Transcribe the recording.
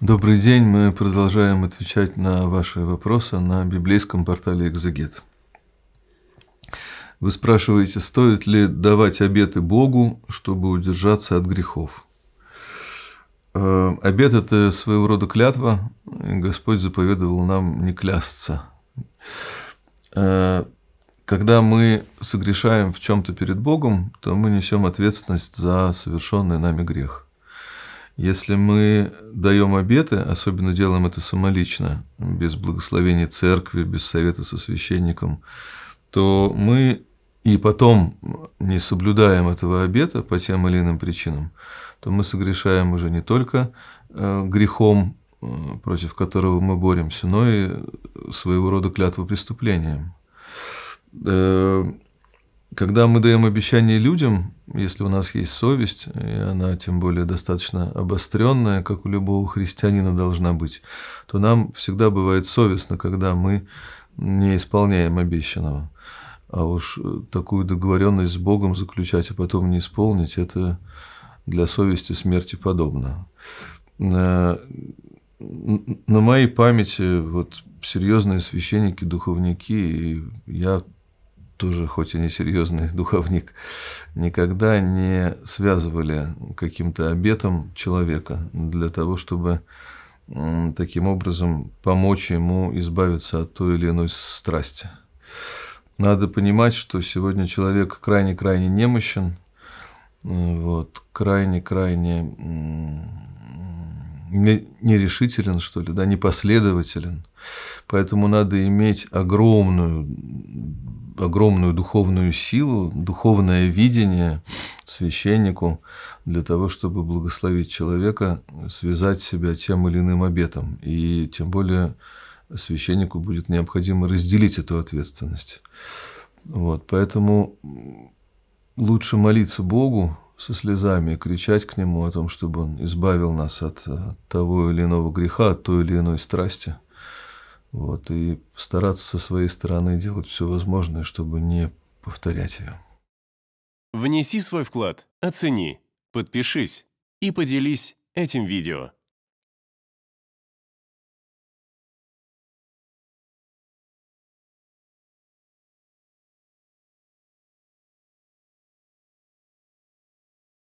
Добрый день, мы продолжаем отвечать на ваши вопросы на библейском портале «Экзегет». Вы спрашиваете, стоит ли давать обеты Богу, чтобы удержаться от грехов? Э, Обет – это своего рода клятва, Господь заповедовал нам не клясться. Э, когда мы согрешаем в чем-то перед Богом, то мы несем ответственность за совершенный нами грех – если мы даем обеты, особенно делаем это самолично, без благословения церкви, без совета со священником, то мы и потом не соблюдаем этого обета по тем или иным причинам, то мы согрешаем уже не только э, грехом, э, против которого мы боремся, но и своего рода клятву преступлением. Э, когда мы даем обещание людям, если у нас есть совесть, и она тем более достаточно обостренная, как у любого христианина должна быть, то нам всегда бывает совестно, когда мы не исполняем обещанного. А уж такую договоренность с Богом заключать, а потом не исполнить, это для совести смерти подобно. Э, на, на моей памяти вот серьезные священники, духовники, и я тоже, хоть и не серьезный духовник, никогда не связывали каким-то обетом человека для того, чтобы таким образом помочь ему избавиться от той или иной страсти. Надо понимать, что сегодня человек крайне-крайне немощен, вот, крайне-крайне нерешителен, что ли, да, непоследователен. Поэтому надо иметь огромную, огромную духовную силу, духовное видение священнику для того, чтобы благословить человека, связать себя тем или иным обетом. И тем более священнику будет необходимо разделить эту ответственность. Вот, поэтому лучше молиться Богу, со слезами и кричать к нему о том, чтобы он избавил нас от, э, того или иного греха, от той или иной страсти. Вот, и стараться со своей стороны делать все возможное, чтобы не повторять ее. Внеси свой вклад, оцени, подпишись и поделись этим видео.